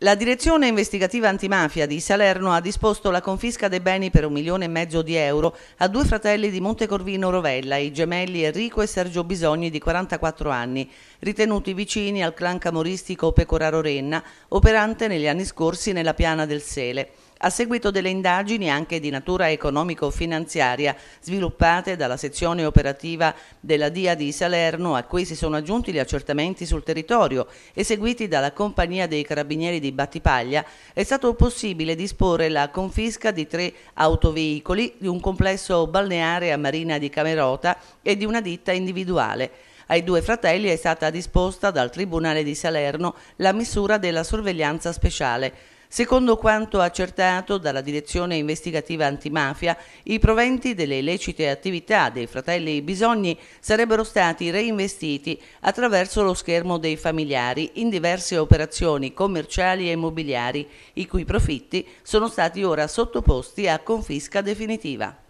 La direzione investigativa antimafia di Salerno ha disposto la confisca dei beni per un milione e mezzo di euro a due fratelli di Montecorvino Rovella, i gemelli Enrico e Sergio Bisogni di 44 anni, ritenuti vicini al clan camoristico Pecoraro Renna, operante negli anni scorsi nella piana del Sele a seguito delle indagini anche di natura economico-finanziaria sviluppate dalla sezione operativa della DIA di Salerno a cui si sono aggiunti gli accertamenti sul territorio eseguiti dalla compagnia dei carabinieri di Battipaglia è stato possibile disporre la confisca di tre autoveicoli di un complesso balneare a Marina di Camerota e di una ditta individuale. Ai due fratelli è stata disposta dal Tribunale di Salerno la misura della sorveglianza speciale Secondo quanto accertato dalla direzione investigativa antimafia, i proventi delle illecite attività dei fratelli Bisogni sarebbero stati reinvestiti attraverso lo schermo dei familiari in diverse operazioni commerciali e immobiliari, i cui profitti sono stati ora sottoposti a confisca definitiva.